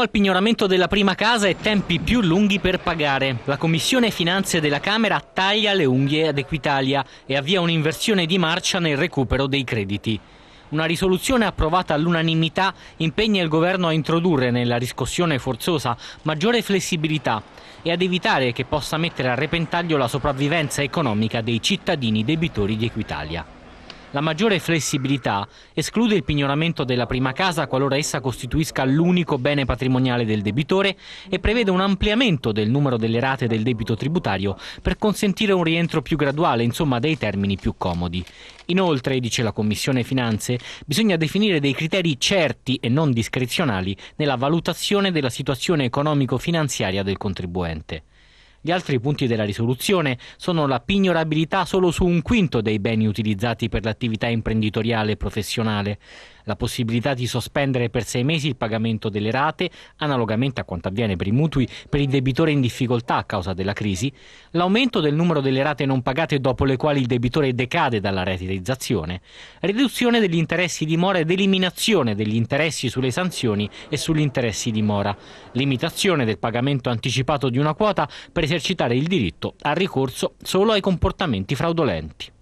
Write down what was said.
al pignoramento della prima casa e tempi più lunghi per pagare. La Commissione Finanze della Camera taglia le unghie ad Equitalia e avvia un'inversione di marcia nel recupero dei crediti. Una risoluzione approvata all'unanimità impegna il governo a introdurre nella riscossione forzosa maggiore flessibilità e ad evitare che possa mettere a repentaglio la sopravvivenza economica dei cittadini debitori di Equitalia. La maggiore flessibilità esclude il pignoramento della prima casa qualora essa costituisca l'unico bene patrimoniale del debitore e prevede un ampliamento del numero delle rate del debito tributario per consentire un rientro più graduale, insomma dei termini più comodi. Inoltre, dice la Commissione Finanze, bisogna definire dei criteri certi e non discrezionali nella valutazione della situazione economico-finanziaria del contribuente. Gli altri punti della risoluzione sono la pignorabilità solo su un quinto dei beni utilizzati per l'attività imprenditoriale e professionale, la possibilità di sospendere per sei mesi il pagamento delle rate, analogamente a quanto avviene per i mutui per il debitore in difficoltà a causa della crisi, l'aumento del numero delle rate non pagate dopo le quali il debitore decade dalla retizzazione, riduzione degli interessi di mora ed eliminazione degli interessi sulle sanzioni e sugli interessi di mora, limitazione del pagamento anticipato di una quota per esercitare il diritto al ricorso solo ai comportamenti fraudolenti.